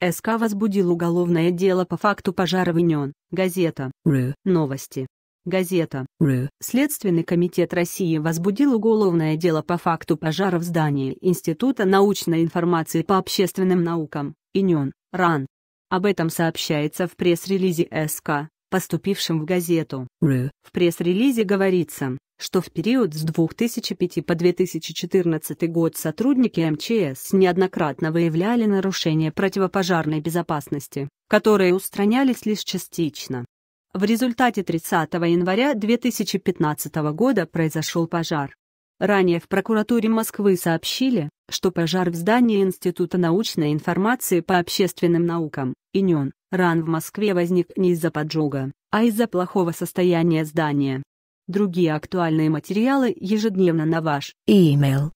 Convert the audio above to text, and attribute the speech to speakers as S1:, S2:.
S1: СК возбудил уголовное дело по факту пожара в Иньон. Газета. Ру. Новости. Газета. Ру. Следственный комитет России возбудил уголовное дело по факту пожара в здании Института научной информации по общественным наукам, Иньон, РАН. Об этом сообщается в пресс-релизе СК, поступившем в газету. Ру. В пресс-релизе говорится, что в период с 2005 по 2014 год сотрудники МЧС неоднократно выявляли нарушения противопожарной безопасности, которые устранялись лишь частично. В результате 30 января 2015 года произошел пожар. Ранее в прокуратуре Москвы сообщили, что пожар в здании Института научной информации по общественным наукам, ИНЕН, РАН в Москве возник не из-за поджога, а из-за плохого состояния здания. Другие актуальные материалы ежедневно на ваш e-mail.